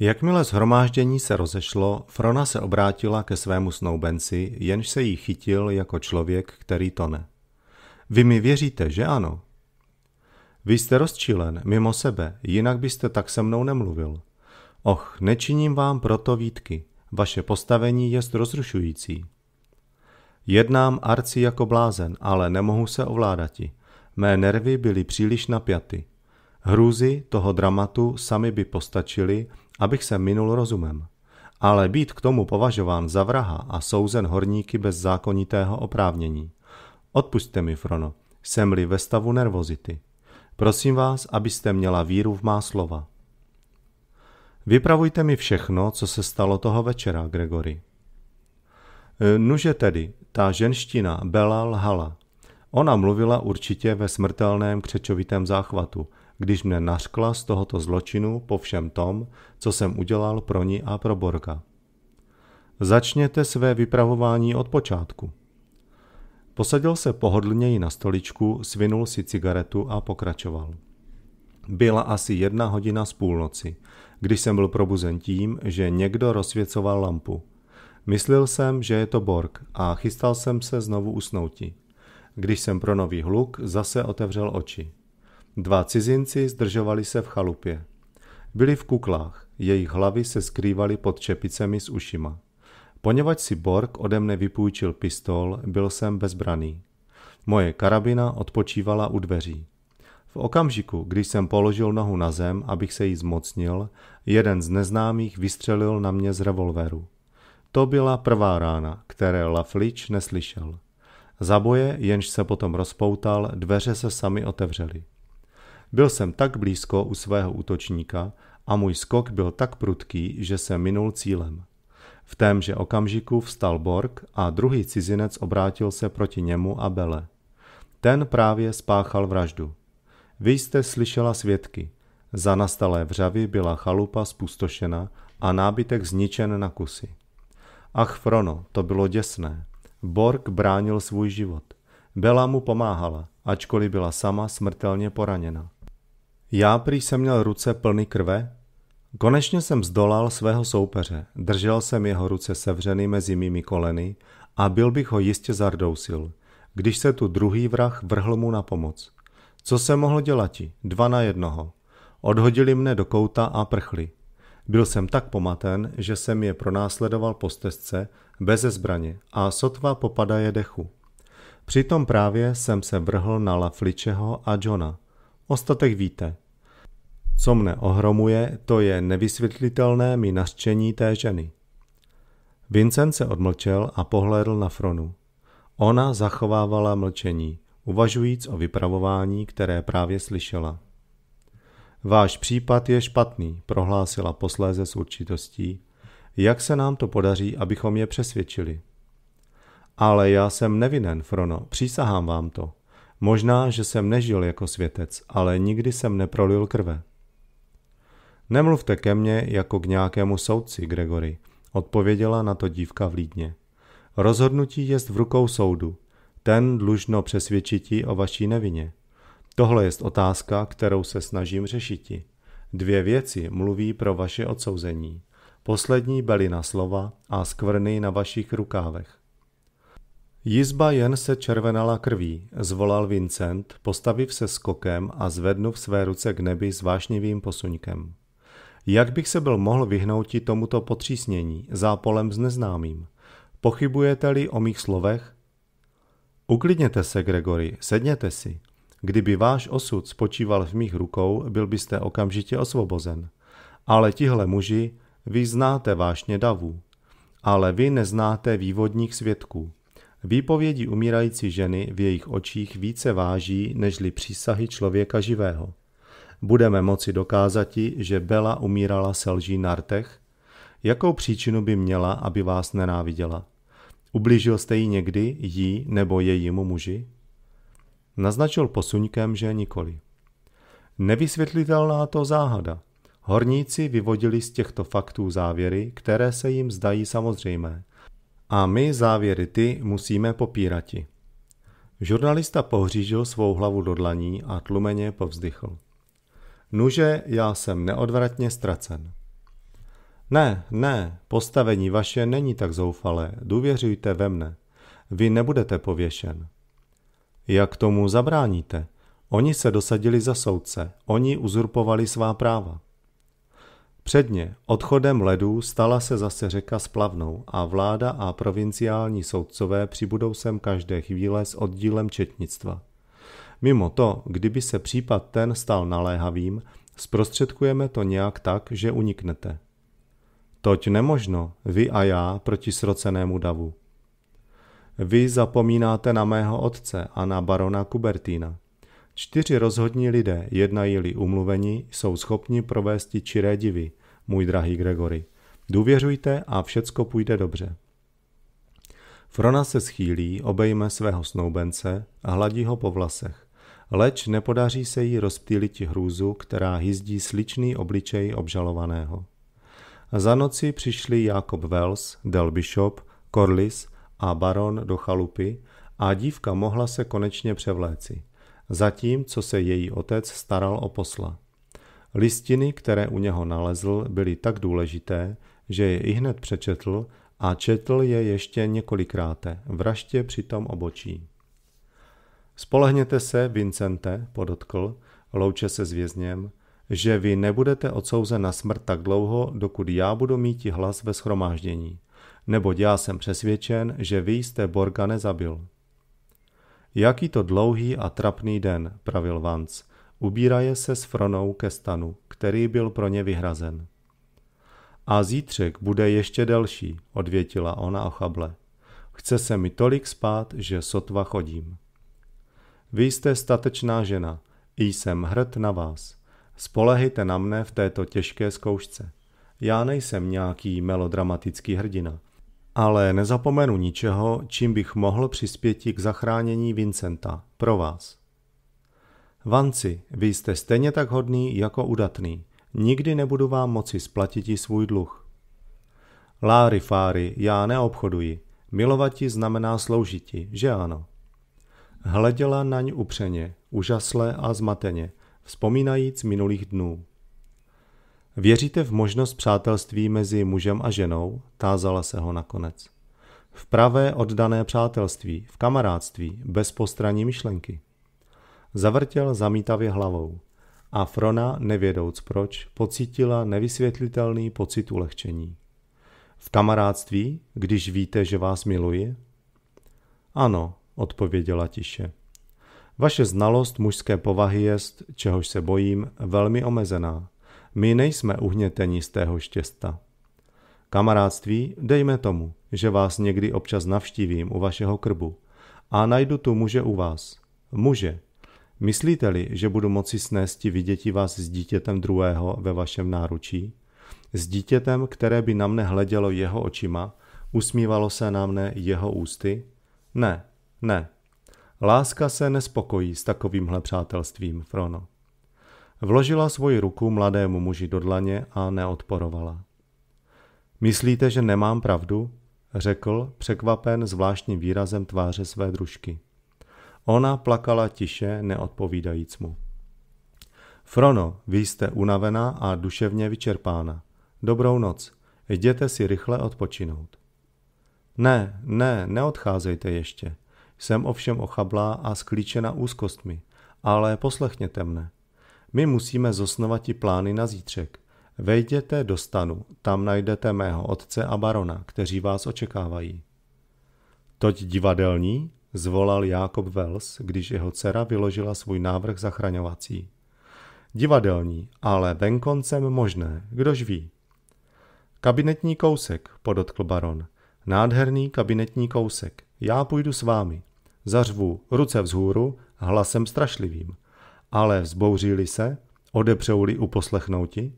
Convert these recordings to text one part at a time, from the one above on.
Jakmile zhromáždění se rozešlo, Frona se obrátila ke svému snoubenci, jenž se jí chytil jako člověk, který tone. Vy mi věříte, že ano? Vy jste rozčilen, mimo sebe, jinak byste tak se mnou nemluvil. Och, nečiním vám proto výtky. Vaše postavení je rozrušující. Jednám arci jako blázen, ale nemohu se ovládati. Mé nervy byly příliš napjaty. Hrůzy toho dramatu sami by postačily, abych se minul rozumem. Ale být k tomu považován za vraha a souzen horníky bez zákonitého oprávnění. Odpuste mi, Frono, jsem-li ve stavu nervozity. Prosím vás, abyste měla víru v má slova. Vypravujte mi všechno, co se stalo toho večera, Gregory. E, nuže tedy, ta ženština Bela lhala. Ona mluvila určitě ve smrtelném křečovitém záchvatu, když mne nařkla z tohoto zločinu po všem tom, co jsem udělal pro ní a pro Borga. Začněte své vypravování od počátku. Posadil se pohodlněji na stoličku, svinul si cigaretu a pokračoval. Byla asi jedna hodina z půlnoci, když jsem byl probuzen tím, že někdo rozsvěcoval lampu. Myslel jsem, že je to Borg a chystal jsem se znovu usnouti. Když jsem pro nový hluk zase otevřel oči. Dva cizinci zdržovali se v chalupě. Byli v kuklách, jejich hlavy se skrývaly pod čepicemi s ušima. Poněvadž si Borg ode mne vypůjčil pistol, byl jsem bezbraný. Moje karabina odpočívala u dveří. V okamžiku, když jsem položil nohu na zem, abych se jí zmocnil, jeden z neznámých vystřelil na mě z revolveru. To byla prvá rána, které Laflič neslyšel. Za boje, jenž se potom rozpoutal, dveře se sami otevřely. Byl jsem tak blízko u svého útočníka a můj skok byl tak prudký, že se minul cílem. V témže okamžiku vstal Borg a druhý cizinec obrátil se proti němu a Bele. Ten právě spáchal vraždu. Vy jste slyšela svědky. Za nastalé vřavy byla chalupa spustošena a nábytek zničen na kusy. Ach, Frono, to bylo děsné. Borg bránil svůj život. Bela mu pomáhala, ačkoliv byla sama smrtelně poraněna. Já prý jsem měl ruce plný krve? Konečně jsem zdolal svého soupeře, držel jsem jeho ruce sevřený mezi mými koleny a byl bych ho jistě zardousil, když se tu druhý vrah vrhl mu na pomoc. Co se mohl dělati? Dva na jednoho. Odhodili mne do kouta a prchli. Byl jsem tak pomaten, že jsem je pronásledoval po stezce, beze zbraně a sotva popadaje dechu. Přitom právě jsem se vrhl na Lafličeho a Johna. Ostatek víte – co mne ohromuje, to je nevysvětlitelné mi nařčení té ženy. Vincent se odmlčel a pohlédl na Fronu. Ona zachovávala mlčení, uvažujíc o vypravování, které právě slyšela. Váš případ je špatný, prohlásila posléze s určitostí. Jak se nám to podaří, abychom je přesvědčili? Ale já jsem nevinen, Frono, přísahám vám to. Možná, že jsem nežil jako světec, ale nikdy jsem neprolil krve. Nemluvte ke mně jako k nějakému soudci, Gregory, odpověděla na to dívka v Lídně. Rozhodnutí jest v rukou soudu. Ten dlužno přesvědčití o vaší nevině. Tohle je otázka, kterou se snažím řešit. Dvě věci mluví pro vaše odsouzení. Poslední na slova a skvrny na vašich rukávech. Jizba jen se červenala krví, zvolal Vincent, postaviv se skokem a v své ruce k nebi s vášnivým posuňkem. Jak bych se byl mohl vyhnouti tomuto potřísnění, zápolem s neznámým? Pochybujete-li o mých slovech? Uklidněte se, Gregory, sedněte si. Kdyby váš osud spočíval v mých rukou, byl byste okamžitě osvobozen. Ale tihle muži, vy znáte vášně davů. Ale vy neznáte vývodních svědků. Výpovědi umírající ženy v jejich očích více váží, nežli přísahy člověka živého budeme moci dokázat ti, že Bela umírala se lží na rtech? Jakou příčinu by měla, aby vás nenáviděla? Ublížil jste jí někdy, jí nebo jejímu muži? Naznačil posuňkem, že nikoli. Nevysvětlitelná to záhada. Horníci vyvodili z těchto faktů závěry, které se jim zdají samozřejmé. A my závěry ty musíme popírati. Žurnalista pohřížil svou hlavu do dlaní a tlumeně povzdychl. Nuže, já jsem neodvratně ztracen. Ne, ne, postavení vaše není tak zoufalé, důvěřujte ve mne. Vy nebudete pověšen. Jak tomu zabráníte? Oni se dosadili za soudce, oni uzurpovali svá práva. Předně, odchodem ledů, stala se zase řeka splavnou a vláda a provinciální soudcové přibudou sem každé chvíle s oddílem četnictva. Mimo to, kdyby se případ ten stal naléhavým, zprostředkujeme to nějak tak, že uniknete. Toť nemožno, vy a já proti srocenému davu. Vy zapomínáte na mého otce a na barona Kubertína. Čtyři rozhodní lidé, jednají-li umluveni, jsou schopni provést čiré divy, můj drahý Gregory. Důvěřujte a všecko půjde dobře. Frona se schýlí, obejme svého snoubence a hladí ho po vlasech leč nepodaří se jí rozptýlit hrůzu, která hyzdí sličný obličej obžalovaného. Za noci přišli Jakob Wells, Del Bishop, Corliss a baron do chalupy a dívka mohla se konečně převléci, zatímco se její otec staral o posla. Listiny, které u něho nalezl, byly tak důležité, že je i hned přečetl a četl je ještě několikrát, vraště přitom obočí. Spolehněte se, Vincente, podotkl, louče se s vězněm, že vy nebudete odsouzen na smrt tak dlouho, dokud já budu mít hlas ve schromáždění, neboť já jsem přesvědčen, že vy jste Borga nezabil. Jaký to dlouhý a trapný den, pravil Vance, ubíraje se s Fronou ke stanu, který byl pro ně vyhrazen. A zítřek bude ještě delší, odvětila ona ochable. Chce se mi tolik spát, že sotva chodím. Vy jste statečná žena, i jsem hrd na vás. Spolehejte na mne v této těžké zkoušce. Já nejsem nějaký melodramatický hrdina, ale nezapomenu ničeho, čím bych mohl přispěti k zachránění Vincenta pro vás. Vanci, vy jste stejně tak hodný jako udatný. Nikdy nebudu vám moci splatit i svůj dluh. Láry fáry, já neobchoduji. Milovati znamená sloužiti, že ano? Hleděla naň upřeně, úžasle a zmateně, vzpomínajíc minulých dnů. Věříte v možnost přátelství mezi mužem a ženou? Tázala se ho nakonec. V pravé oddané přátelství, v kamarádství, bez postraní myšlenky. Zavrtěl zamítavě hlavou a Frona, nevědouc proč, pocítila nevysvětlitelný pocit ulehčení. V kamarádství, když víte, že vás miluji? Ano, odpověděla tiše. Vaše znalost mužské povahy jest, čehož se bojím, velmi omezená. My nejsme uhněteni z tého štěsta. Kamarádství, dejme tomu, že vás někdy občas navštívím u vašeho krbu a najdu tu muže u vás. Muže, myslíte-li, že budu moci snésti viděti vás s dítětem druhého ve vašem náručí? S dítětem, které by na mne hledělo jeho očima, usmívalo se na mne jeho ústy? Ne, ne. Láska se nespokojí s takovýmhle přátelstvím, Frono. Vložila svoji ruku mladému muži do dlaně a neodporovala. Myslíte, že nemám pravdu? řekl, překvapen zvláštním výrazem tváře své družky. Ona plakala tiše, neodpovídajíc mu. Frono, vy jste unavená a duševně vyčerpána. Dobrou noc. Jděte si rychle odpočinout. Ne, ne, neodcházejte ještě. Jsem ovšem ochablá a sklíčena úzkostmi, ale poslechněte mne. My musíme zosnovat i plány na zítřek. Vejděte do stanu, tam najdete mého otce a barona, kteří vás očekávají. Toť divadelní, zvolal Jakob Wells, když jeho dcera vyložila svůj návrh zachraňovací. Divadelní, ale venkoncem možné, kdož ví. Kabinetní kousek, podotkl baron. Nádherný kabinetní kousek. Já půjdu s vámi. Zařvu ruce vzhůru hlasem strašlivým. Ale vzbouříli se, odepřou-li uposlechnouti?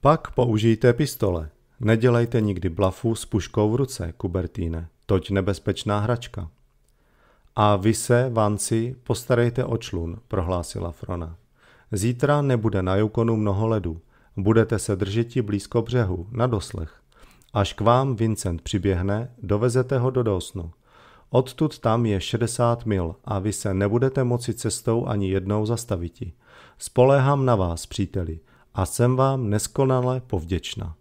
Pak použijte pistole. Nedělejte nikdy blafu s puškou v ruce, Kubertíne. Toť nebezpečná hračka. A vy se, Vanci, postarejte o člun, prohlásila Frona. Zítra nebude na Jukonu mnoho ledu. Budete se držeti blízko břehu, na doslech. Až k vám Vincent přiběhne, dovezete ho do Dosnu. Odtud tam je 60 mil a vy se nebudete moci cestou ani jednou zastaviti. Spoléhám na vás, příteli, a jsem vám neskonale povděčná.